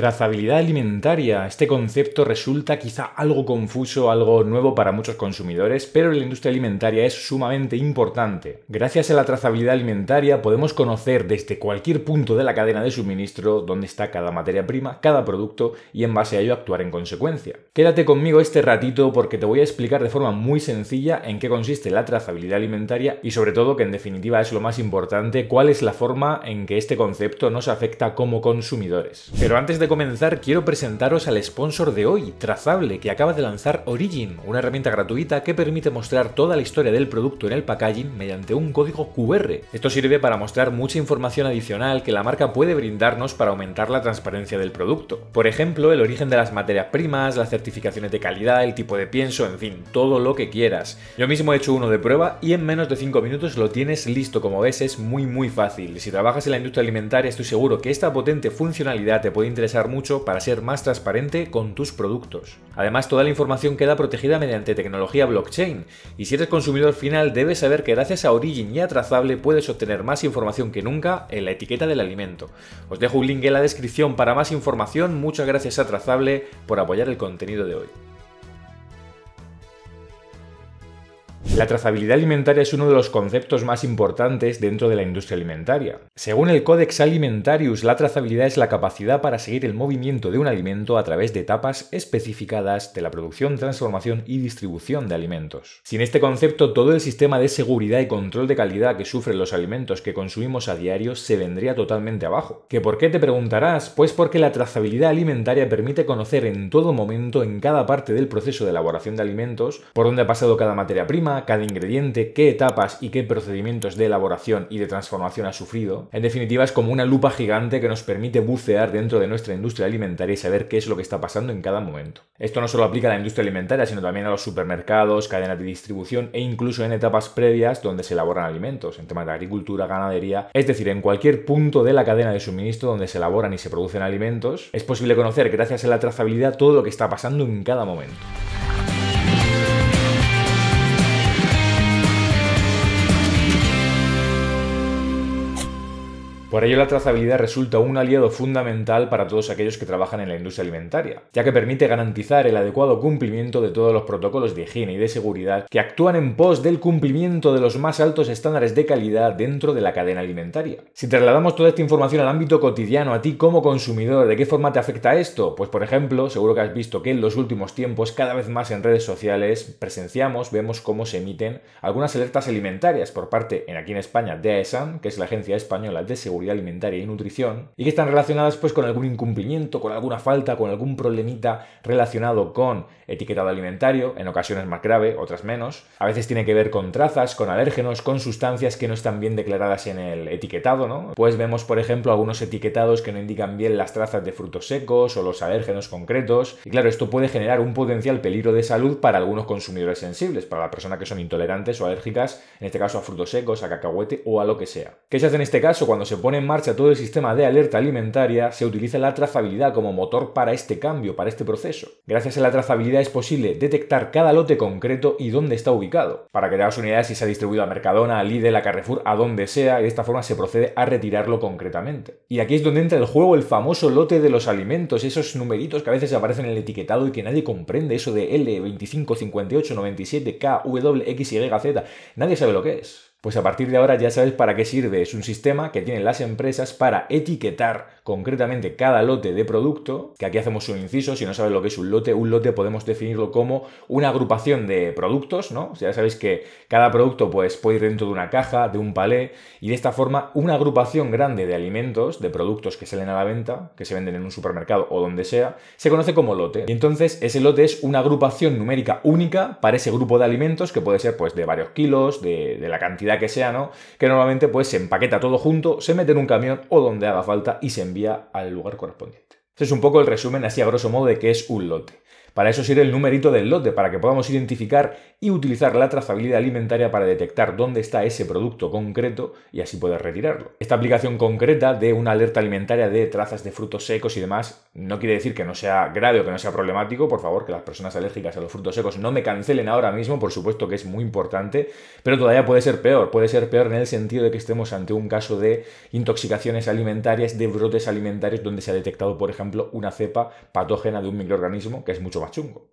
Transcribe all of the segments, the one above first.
Trazabilidad alimentaria. Este concepto resulta quizá algo confuso, algo nuevo para muchos consumidores, pero en la industria alimentaria es sumamente importante. Gracias a la trazabilidad alimentaria podemos conocer desde cualquier punto de la cadena de suministro dónde está cada materia prima, cada producto y en base a ello actuar en consecuencia. Quédate conmigo este ratito porque te voy a explicar de forma muy sencilla en qué consiste la trazabilidad alimentaria y sobre todo que en definitiva es lo más importante, cuál es la forma en que este concepto nos afecta como consumidores. Pero antes de comenzar, quiero presentaros al sponsor de hoy, Trazable, que acaba de lanzar Origin, una herramienta gratuita que permite mostrar toda la historia del producto en el packaging mediante un código QR. Esto sirve para mostrar mucha información adicional que la marca puede brindarnos para aumentar la transparencia del producto. Por ejemplo, el origen de las materias primas, las certificaciones de calidad, el tipo de pienso, en fin, todo lo que quieras. Yo mismo he hecho uno de prueba y en menos de 5 minutos lo tienes listo, como ves es muy muy fácil. Si trabajas en la industria alimentaria estoy seguro que esta potente funcionalidad te puede interesar mucho para ser más transparente con tus productos. Además, toda la información queda protegida mediante tecnología blockchain, y si eres consumidor final debes saber que gracias a Origin y a Trazable puedes obtener más información que nunca en la etiqueta del alimento. Os dejo un link en la descripción para más información, muchas gracias a Trazable por apoyar el contenido de hoy. La trazabilidad alimentaria es uno de los conceptos más importantes dentro de la industria alimentaria. Según el Codex Alimentarius, la trazabilidad es la capacidad para seguir el movimiento de un alimento a través de etapas especificadas de la producción, transformación y distribución de alimentos. Sin este concepto, todo el sistema de seguridad y control de calidad que sufren los alimentos que consumimos a diario se vendría totalmente abajo. ¿Que por qué te preguntarás? Pues porque la trazabilidad alimentaria permite conocer en todo momento, en cada parte del proceso de elaboración de alimentos, por dónde ha pasado cada materia prima, cada ingrediente, qué etapas y qué procedimientos de elaboración y de transformación ha sufrido. En definitiva, es como una lupa gigante que nos permite bucear dentro de nuestra industria alimentaria y saber qué es lo que está pasando en cada momento. Esto no solo aplica a la industria alimentaria, sino también a los supermercados, cadenas de distribución e incluso en etapas previas donde se elaboran alimentos, en temas de agricultura, ganadería, es decir, en cualquier punto de la cadena de suministro donde se elaboran y se producen alimentos, es posible conocer gracias a la trazabilidad todo lo que está pasando en cada momento. Por ello, la trazabilidad resulta un aliado fundamental para todos aquellos que trabajan en la industria alimentaria, ya que permite garantizar el adecuado cumplimiento de todos los protocolos de higiene y de seguridad que actúan en pos del cumplimiento de los más altos estándares de calidad dentro de la cadena alimentaria. Si trasladamos toda esta información al ámbito cotidiano, a ti como consumidor, ¿de qué forma te afecta esto? Pues por ejemplo, seguro que has visto que en los últimos tiempos cada vez más en redes sociales presenciamos, vemos cómo se emiten algunas alertas alimentarias por parte, en aquí en España, de AESAN, que es la Agencia Española de Seguridad alimentaria y nutrición, y que están relacionadas pues con algún incumplimiento, con alguna falta, con algún problemita relacionado con etiquetado alimentario, en ocasiones más grave, otras menos. A veces tiene que ver con trazas, con alérgenos, con sustancias que no están bien declaradas en el etiquetado, ¿no? Pues vemos, por ejemplo, algunos etiquetados que no indican bien las trazas de frutos secos o los alérgenos concretos, y claro, esto puede generar un potencial peligro de salud para algunos consumidores sensibles, para la persona que son intolerantes o alérgicas, en este caso a frutos secos, a cacahuete o a lo que sea. ¿Qué se hace en este caso cuando se pone en marcha todo el sistema de alerta alimentaria, se utiliza la trazabilidad como motor para este cambio, para este proceso. Gracias a la trazabilidad es posible detectar cada lote concreto y dónde está ubicado, para que te unidades una si se ha distribuido a Mercadona, a Lidl, a Carrefour, a donde sea, y de esta forma se procede a retirarlo concretamente. Y aquí es donde entra el juego el famoso lote de los alimentos, esos numeritos que a veces aparecen en el etiquetado y que nadie comprende, eso de L25, 58, 97, K, Y, Z, nadie sabe lo que es. Pues a partir de ahora ya sabes para qué sirve. Es un sistema que tienen las empresas para etiquetar concretamente cada lote de producto, que aquí hacemos un inciso, si no sabes lo que es un lote, un lote podemos definirlo como una agrupación de productos, ¿no? ya sabéis que cada producto pues, puede ir dentro de una caja, de un palé, y de esta forma una agrupación grande de alimentos, de productos que salen a la venta, que se venden en un supermercado o donde sea, se conoce como lote. Y entonces ese lote es una agrupación numérica única para ese grupo de alimentos que puede ser pues de varios kilos, de, de la cantidad que sea, ¿no? Que normalmente pues se empaqueta todo junto, se mete en un camión o donde haga falta y se envía al lugar correspondiente. Este es un poco el resumen así a grosso modo de qué es un lote. Para eso sirve el numerito del lote, para que podamos identificar y utilizar la trazabilidad alimentaria para detectar dónde está ese producto concreto y así poder retirarlo. Esta aplicación concreta de una alerta alimentaria de trazas de frutos secos y demás no quiere decir que no sea grave o que no sea problemático. Por favor, que las personas alérgicas a los frutos secos no me cancelen ahora mismo, por supuesto que es muy importante, pero todavía puede ser peor. Puede ser peor en el sentido de que estemos ante un caso de intoxicaciones alimentarias, de brotes alimentarios donde se ha detectado, por ejemplo, una cepa patógena de un microorganismo, que es mucho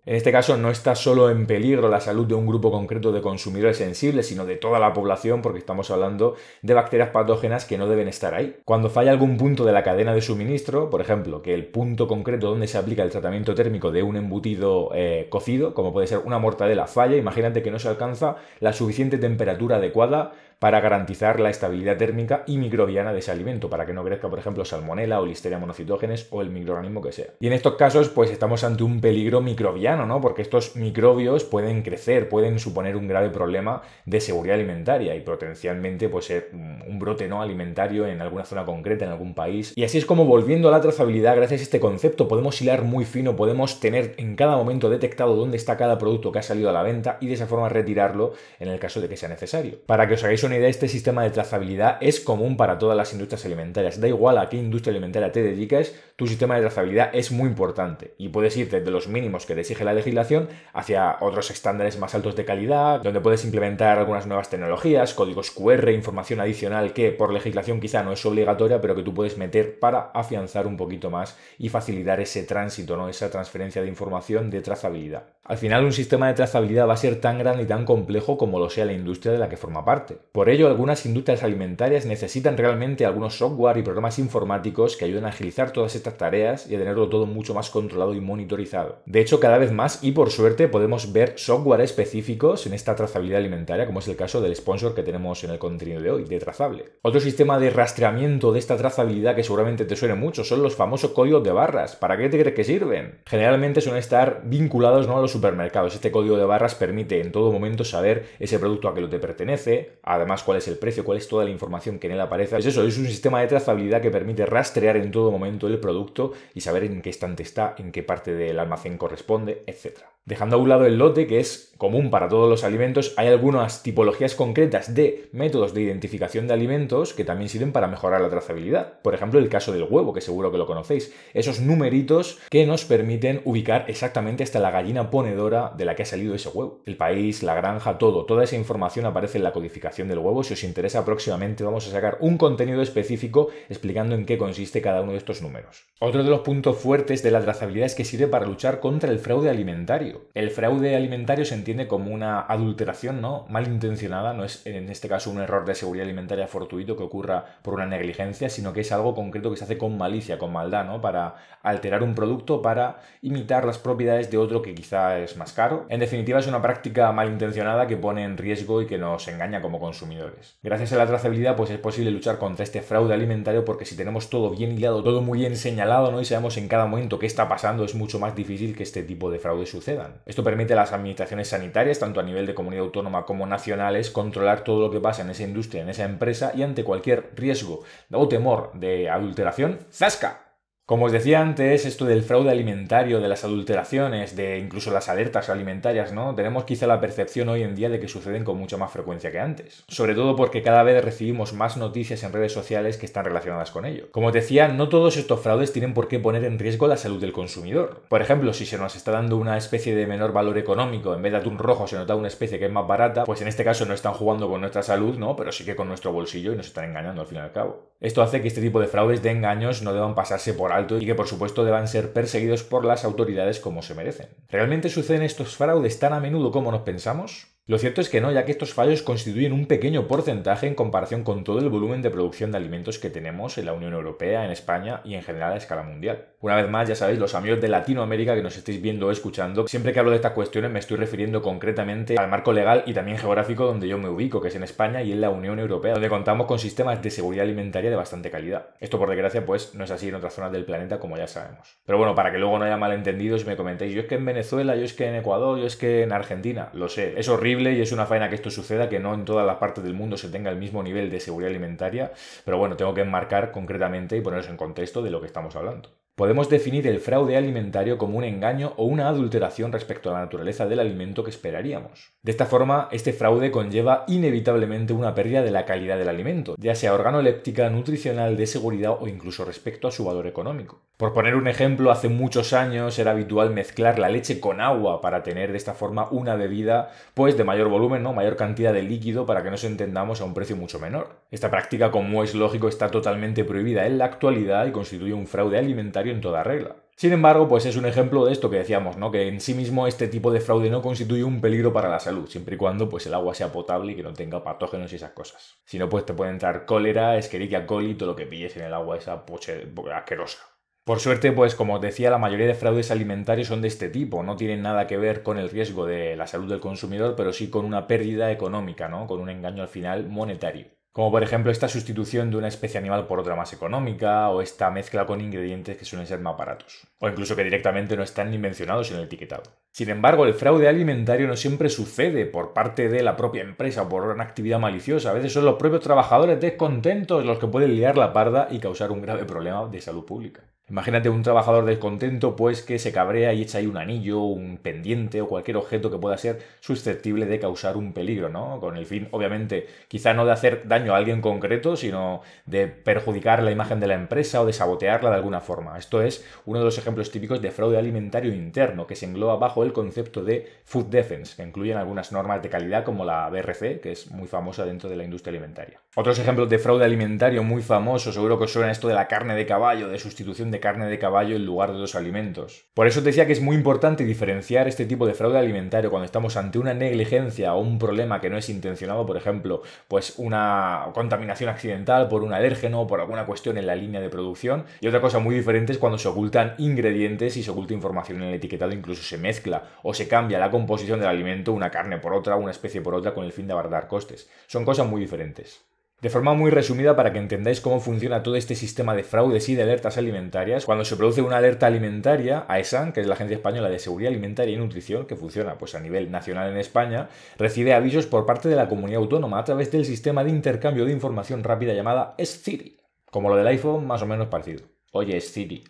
en este caso no está solo en peligro la salud de un grupo concreto de consumidores sensibles, sino de toda la población porque estamos hablando de bacterias patógenas que no deben estar ahí. Cuando falla algún punto de la cadena de suministro, por ejemplo, que el punto concreto donde se aplica el tratamiento térmico de un embutido eh, cocido, como puede ser una mortadela, falla, imagínate que no se alcanza la suficiente temperatura adecuada para garantizar la estabilidad térmica y microbiana de ese alimento, para que no crezca, por ejemplo, salmonela o listeria monocitógenes o el microorganismo que sea. Y en estos casos, pues estamos ante un peligro microbiano, ¿no? Porque estos microbios pueden crecer, pueden suponer un grave problema de seguridad alimentaria y potencialmente, pues, ser un brote no alimentario en alguna zona concreta, en algún país. Y así es como volviendo a la trazabilidad, gracias a este concepto, podemos hilar muy fino, podemos tener en cada momento detectado dónde está cada producto que ha salido a la venta y de esa forma retirarlo en el caso de que sea necesario. Para que os hagáis una idea, este sistema de trazabilidad es común para todas las industrias alimentarias. Da igual a qué industria alimentaria te dediques, tu sistema de trazabilidad es muy importante y puedes ir desde los mínimos que te exige la legislación hacia otros estándares más altos de calidad, donde puedes implementar algunas nuevas tecnologías, códigos QR, información adicional que por legislación quizá no es obligatoria, pero que tú puedes meter para afianzar un poquito más y facilitar ese tránsito, ¿no? esa transferencia de información de trazabilidad. Al final un sistema de trazabilidad va a ser tan grande y tan complejo como lo sea la industria de la que forma parte. Por ello, algunas industrias alimentarias necesitan realmente algunos software y programas informáticos que ayuden a agilizar todas estas tareas y a tenerlo todo mucho más controlado y monitorizado. De hecho, cada vez más y por suerte podemos ver software específicos en esta trazabilidad alimentaria, como es el caso del sponsor que tenemos en el contenido de hoy, de Trazable. Otro sistema de rastreamiento de esta trazabilidad que seguramente te suene mucho son los famosos códigos de barras. ¿Para qué te crees que sirven? Generalmente suelen estar vinculados ¿no? a los supermercados. Este código de barras permite en todo momento saber ese producto a que lo te pertenece, más cuál es el precio, cuál es toda la información que en él aparece. Es eso, es un sistema de trazabilidad que permite rastrear en todo momento el producto y saber en qué estante está, en qué parte del almacén corresponde, etc. Dejando a un lado el lote, que es común para todos los alimentos, hay algunas tipologías concretas de métodos de identificación de alimentos que también sirven para mejorar la trazabilidad. Por ejemplo, el caso del huevo, que seguro que lo conocéis. Esos numeritos que nos permiten ubicar exactamente hasta la gallina ponedora de la que ha salido ese huevo. El país, la granja, todo. Toda esa información aparece en la codificación del huevo. Si os interesa, próximamente vamos a sacar un contenido específico explicando en qué consiste cada uno de estos números. Otro de los puntos fuertes de la trazabilidad es que sirve para luchar contra el fraude alimentario. El fraude alimentario se entiende como una adulteración, ¿no? Malintencionada, no es en este caso un error de seguridad alimentaria fortuito que ocurra por una negligencia, sino que es algo concreto que se hace con malicia, con maldad, ¿no? Para alterar un producto, para imitar las propiedades de otro que quizá es más caro. En definitiva, es una práctica malintencionada que pone en riesgo y que nos engaña como consumidores. Gracias a la trazabilidad, pues es posible luchar contra este fraude alimentario porque si tenemos todo bien hilado, todo muy bien señalado, ¿no? Y sabemos en cada momento qué está pasando, es mucho más difícil que este tipo de fraude suceda. Esto permite a las administraciones sanitarias, tanto a nivel de comunidad autónoma como nacionales, controlar todo lo que pasa en esa industria, en esa empresa y ante cualquier riesgo o temor de adulteración, ¡zasca! Como os decía antes, esto del fraude alimentario, de las adulteraciones, de incluso las alertas alimentarias, ¿no? Tenemos quizá la percepción hoy en día de que suceden con mucha más frecuencia que antes. Sobre todo porque cada vez recibimos más noticias en redes sociales que están relacionadas con ello. Como os decía, no todos estos fraudes tienen por qué poner en riesgo la salud del consumidor. Por ejemplo, si se nos está dando una especie de menor valor económico, en vez de atún rojo se nota una especie que es más barata, pues en este caso no están jugando con nuestra salud, ¿no? Pero sí que con nuestro bolsillo y nos están engañando al fin y al cabo. Esto hace que este tipo de fraudes de engaños no deban pasarse por alto y que por supuesto deban ser perseguidos por las autoridades como se merecen. ¿Realmente suceden estos fraudes tan a menudo como nos pensamos? Lo cierto es que no, ya que estos fallos constituyen un pequeño porcentaje en comparación con todo el volumen de producción de alimentos que tenemos en la Unión Europea, en España y en general a escala mundial. Una vez más, ya sabéis, los amigos de Latinoamérica que nos estéis viendo o escuchando, siempre que hablo de estas cuestiones me estoy refiriendo concretamente al marco legal y también geográfico donde yo me ubico, que es en España y en la Unión Europea, donde contamos con sistemas de seguridad alimentaria de bastante calidad. Esto por desgracia pues no es así en otras zonas del planeta como ya sabemos. Pero bueno, para que luego no haya malentendidos me comentéis, yo es que en Venezuela, yo es que en Ecuador, yo es que en Argentina, lo sé, es horrible y es una faena que esto suceda, que no en todas las partes del mundo se tenga el mismo nivel de seguridad alimentaria, pero bueno, tengo que enmarcar concretamente y poneros en contexto de lo que estamos hablando. Podemos definir el fraude alimentario como un engaño o una adulteración respecto a la naturaleza del alimento que esperaríamos. De esta forma, este fraude conlleva inevitablemente una pérdida de la calidad del alimento, ya sea organoléptica, nutricional, de seguridad o incluso respecto a su valor económico. Por poner un ejemplo, hace muchos años era habitual mezclar la leche con agua para tener de esta forma una bebida pues de mayor volumen, ¿no? mayor cantidad de líquido para que nos entendamos a un precio mucho menor. Esta práctica, como es lógico, está totalmente prohibida en la actualidad y constituye un fraude alimentario en toda regla. Sin embargo, pues es un ejemplo de esto que decíamos, ¿no? Que en sí mismo este tipo de fraude no constituye un peligro para la salud, siempre y cuando pues el agua sea potable y que no tenga patógenos y esas cosas. Si no, pues te puede entrar cólera, Escherichia coli, todo lo que pilles en el agua esa poche pues, eh, asquerosa. Por suerte, pues como os decía, la mayoría de fraudes alimentarios son de este tipo, no tienen nada que ver con el riesgo de la salud del consumidor, pero sí con una pérdida económica, ¿no? Con un engaño al final monetario. Como por ejemplo esta sustitución de una especie animal por otra más económica, o esta mezcla con ingredientes que suelen ser más baratos, o incluso que directamente no están ni mencionados en el etiquetado. Sin embargo, el fraude alimentario no siempre sucede por parte de la propia empresa o por una actividad maliciosa, a veces son los propios trabajadores descontentos los que pueden liar la parda y causar un grave problema de salud pública. Imagínate un trabajador descontento, pues que se cabrea y echa ahí un anillo, un pendiente o cualquier objeto que pueda ser susceptible de causar un peligro, ¿no? Con el fin, obviamente, quizá no de hacer daño a alguien concreto, sino de perjudicar la imagen de la empresa o de sabotearla de alguna forma. Esto es uno de los ejemplos típicos de fraude alimentario interno, que se engloba bajo el concepto de food defense, que incluyen algunas normas de calidad como la BRC, que es muy famosa dentro de la industria alimentaria. Otros ejemplos de fraude alimentario muy famosos, seguro que os suena esto de la carne de caballo, de sustitución de carne de caballo en lugar de los alimentos. Por eso te decía que es muy importante diferenciar este tipo de fraude alimentario cuando estamos ante una negligencia o un problema que no es intencionado, por ejemplo, pues una contaminación accidental por un alérgeno o por alguna cuestión en la línea de producción. Y otra cosa muy diferente es cuando se ocultan ingredientes y se oculta información en el etiquetado, incluso se mezcla o se cambia la composición del alimento, una carne por otra, una especie por otra, con el fin de abaratar costes. Son cosas muy diferentes. De forma muy resumida para que entendáis cómo funciona todo este sistema de fraudes y de alertas alimentarias, cuando se produce una alerta alimentaria, AESAN, que es la Agencia Española de Seguridad Alimentaria y Nutrición, que funciona pues, a nivel nacional en España, recibe avisos por parte de la comunidad autónoma a través del sistema de intercambio de información rápida llamada SCIRI, como lo del iPhone más o menos parecido. Oye, SCIRI,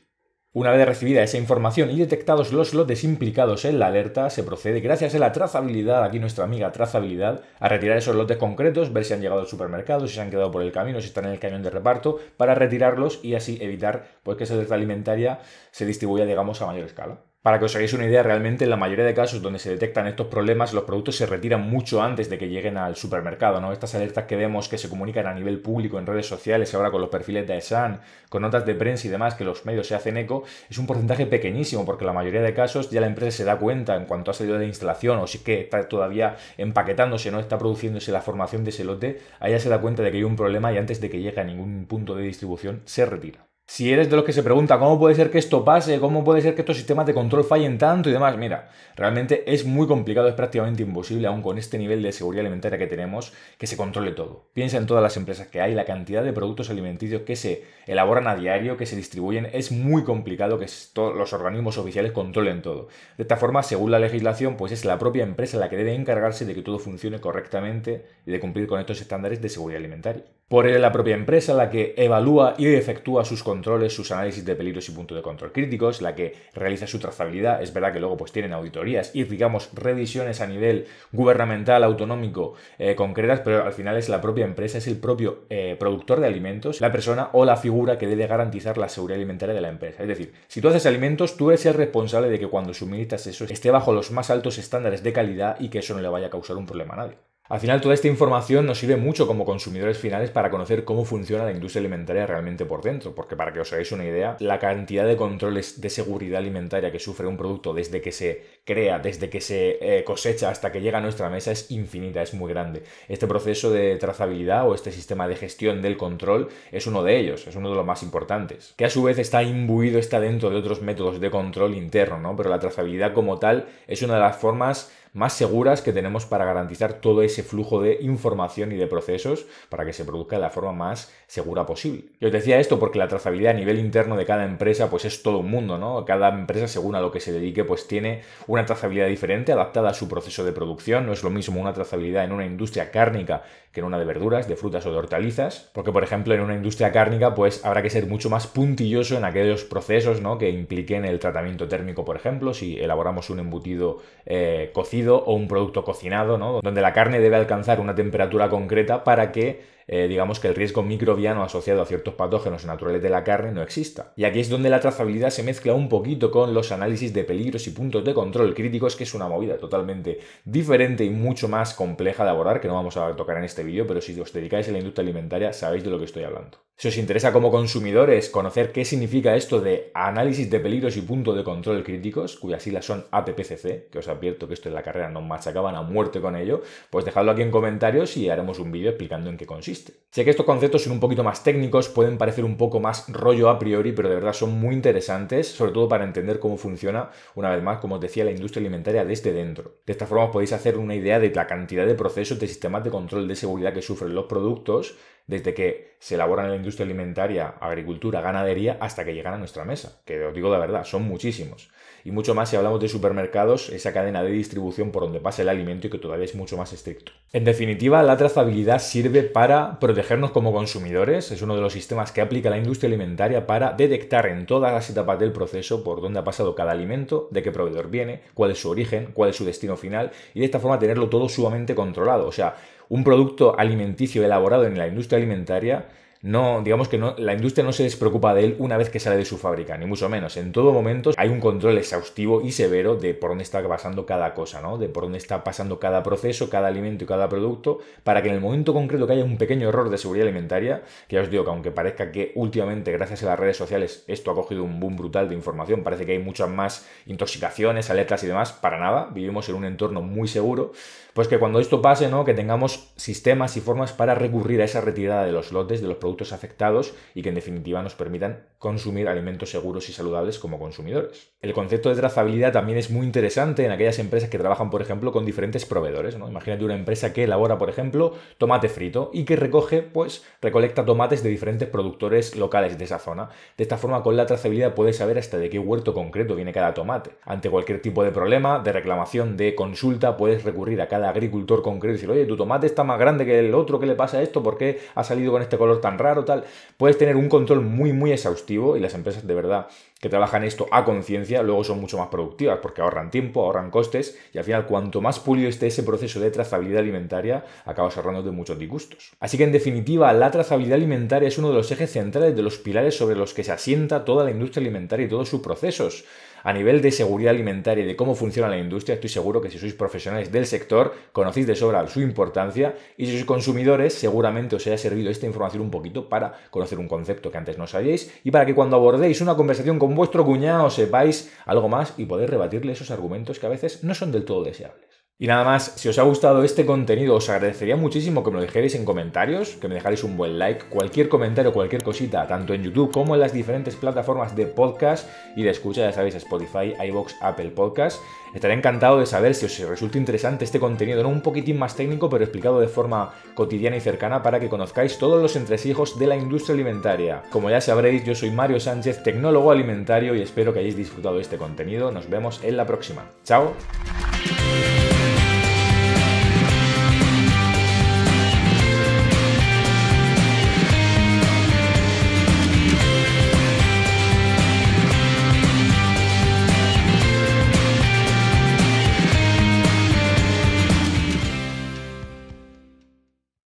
una vez recibida esa información y detectados los lotes implicados en la alerta, se procede, gracias a la trazabilidad, aquí nuestra amiga trazabilidad, a retirar esos lotes concretos, ver si han llegado al supermercado, si se han quedado por el camino, si están en el cañón de reparto, para retirarlos y así evitar pues, que esa alerta alimentaria se distribuya, digamos, a mayor escala. Para que os hagáis una idea, realmente en la mayoría de casos donde se detectan estos problemas, los productos se retiran mucho antes de que lleguen al supermercado, ¿no? Estas alertas que vemos que se comunican a nivel público en redes sociales, ahora con los perfiles de Aesan, con notas de prensa y demás, que los medios se hacen eco, es un porcentaje pequeñísimo, porque la mayoría de casos ya la empresa se da cuenta en cuanto ha salido de instalación, o si es que está todavía empaquetándose, no está produciéndose la formación de ese lote, allá se da cuenta de que hay un problema y antes de que llegue a ningún punto de distribución, se retira. Si eres de los que se pregunta cómo puede ser que esto pase, cómo puede ser que estos sistemas de control fallen tanto y demás, mira, realmente es muy complicado, es prácticamente imposible, aún con este nivel de seguridad alimentaria que tenemos, que se controle todo. Piensa en todas las empresas que hay, la cantidad de productos alimenticios que se elaboran a diario, que se distribuyen, es muy complicado que todos los organismos oficiales controlen todo. De esta forma, según la legislación, pues es la propia empresa la que debe encargarse de que todo funcione correctamente y de cumplir con estos estándares de seguridad alimentaria. Por ello, la propia empresa la que evalúa y efectúa sus controles, sus análisis de peligros y puntos de control críticos, la que realiza su trazabilidad. Es verdad que luego pues tienen auditorías y digamos revisiones a nivel gubernamental, autonómico, eh, concretas, pero al final es la propia empresa, es el propio eh, productor de alimentos, la persona o la figura que debe garantizar la seguridad alimentaria de la empresa. Es decir, si tú haces alimentos, tú eres el responsable de que cuando suministras eso esté bajo los más altos estándares de calidad y que eso no le vaya a causar un problema a nadie. Al final, toda esta información nos sirve mucho como consumidores finales para conocer cómo funciona la industria alimentaria realmente por dentro, porque para que os hagáis una idea, la cantidad de controles de seguridad alimentaria que sufre un producto desde que se crea, desde que se eh, cosecha hasta que llega a nuestra mesa es infinita, es muy grande. Este proceso de trazabilidad o este sistema de gestión del control es uno de ellos, es uno de los más importantes, que a su vez está imbuido, está dentro de otros métodos de control interno, ¿no? Pero la trazabilidad como tal es una de las formas más seguras que tenemos para garantizar todo ese flujo de información y de procesos para que se produzca de la forma más segura posible. Yo os decía esto porque la trazabilidad a nivel interno de cada empresa pues es todo un mundo, ¿no? Cada empresa según a lo que se dedique pues tiene una trazabilidad diferente adaptada a su proceso de producción, no es lo mismo una trazabilidad en una industria cárnica que en una de verduras, de frutas o de hortalizas, porque por ejemplo en una industria cárnica pues habrá que ser mucho más puntilloso en aquellos procesos, ¿no? que impliquen el tratamiento térmico, por ejemplo, si elaboramos un embutido eh, cocido o un producto cocinado, Donde la carne debe alcanzar una temperatura concreta para que eh, digamos que el riesgo microbiano asociado a ciertos patógenos naturales de la carne no exista. Y aquí es donde la trazabilidad se mezcla un poquito con los análisis de peligros y puntos de control críticos, que es una movida totalmente diferente y mucho más compleja de abordar, que no vamos a tocar en este vídeo, pero si os dedicáis a la industria alimentaria sabéis de lo que estoy hablando. Si os interesa como consumidores conocer qué significa esto de análisis de peligros y puntos de control críticos, cuyas siglas son APPCC, que os advierto que esto en la carrera nos machacaban a muerte con ello, pues dejadlo aquí en comentarios y haremos un vídeo explicando en qué consiste. Sé que estos conceptos son un poquito más técnicos, pueden parecer un poco más rollo a priori, pero de verdad son muy interesantes, sobre todo para entender cómo funciona, una vez más, como os decía, la industria alimentaria desde dentro. De esta forma os podéis hacer una idea de la cantidad de procesos de sistemas de control de seguridad que sufren los productos desde que se elaboran en la industria alimentaria, agricultura, ganadería, hasta que llegan a nuestra mesa, que os digo la verdad, son muchísimos. Y mucho más si hablamos de supermercados, esa cadena de distribución por donde pasa el alimento y que todavía es mucho más estricto. En definitiva, la trazabilidad sirve para protegernos como consumidores, es uno de los sistemas que aplica la industria alimentaria para detectar en todas las etapas del proceso por dónde ha pasado cada alimento, de qué proveedor viene, cuál es su origen, cuál es su destino final, y de esta forma tenerlo todo sumamente controlado. O sea, un producto alimenticio elaborado en la industria alimentaria no, digamos que no, la industria no se despreocupa de él una vez que sale de su fábrica, ni mucho menos. En todo momento hay un control exhaustivo y severo de por dónde está pasando cada cosa, ¿no? De por dónde está pasando cada proceso, cada alimento y cada producto, para que en el momento concreto que haya un pequeño error de seguridad alimentaria, que ya os digo que aunque parezca que últimamente, gracias a las redes sociales, esto ha cogido un boom brutal de información, parece que hay muchas más intoxicaciones, alertas y demás, para nada, vivimos en un entorno muy seguro, pues que cuando esto pase, ¿no? Que tengamos sistemas y formas para recurrir a esa retirada de los lotes, de los productos afectados y que en definitiva nos permitan consumir alimentos seguros y saludables como consumidores. El concepto de trazabilidad también es muy interesante en aquellas empresas que trabajan, por ejemplo, con diferentes proveedores. ¿no? Imagínate una empresa que elabora, por ejemplo, tomate frito y que recoge, pues, recolecta tomates de diferentes productores locales de esa zona. De esta forma, con la trazabilidad puedes saber hasta de qué huerto concreto viene cada tomate. Ante cualquier tipo de problema, de reclamación, de consulta, puedes recurrir a cada agricultor concreto y decir, oye, tu tomate está más grande que el otro, ¿qué le pasa a esto? ¿Por qué ha salido con este color tan raro, tal. Puedes tener un control muy, muy exhaustivo y las empresas de verdad que trabajan esto a conciencia, luego son mucho más productivas porque ahorran tiempo, ahorran costes y al final cuanto más pulido esté ese proceso de trazabilidad alimentaria, acabas de muchos disgustos. Así que en definitiva, la trazabilidad alimentaria es uno de los ejes centrales de los pilares sobre los que se asienta toda la industria alimentaria y todos sus procesos. A nivel de seguridad alimentaria y de cómo funciona la industria, estoy seguro que si sois profesionales del sector, conocéis de sobra su importancia y si sois consumidores, seguramente os haya servido esta información un poquito para conocer un concepto que antes no sabíais y para que cuando abordéis una conversación con con vuestro cuñado sepáis algo más y podéis rebatirle esos argumentos que a veces no son del todo deseables. Y nada más, si os ha gustado este contenido, os agradecería muchísimo que me lo dejéis en comentarios, que me dejáis un buen like, cualquier comentario, cualquier cosita, tanto en YouTube como en las diferentes plataformas de podcast y de escucha, ya sabéis, Spotify, iBox, Apple Podcast. Estaré encantado de saber si os resulta interesante este contenido, no un poquitín más técnico, pero explicado de forma cotidiana y cercana para que conozcáis todos los entresijos de la industria alimentaria. Como ya sabréis, yo soy Mario Sánchez, tecnólogo alimentario, y espero que hayáis disfrutado este contenido. Nos vemos en la próxima. ¡Chao!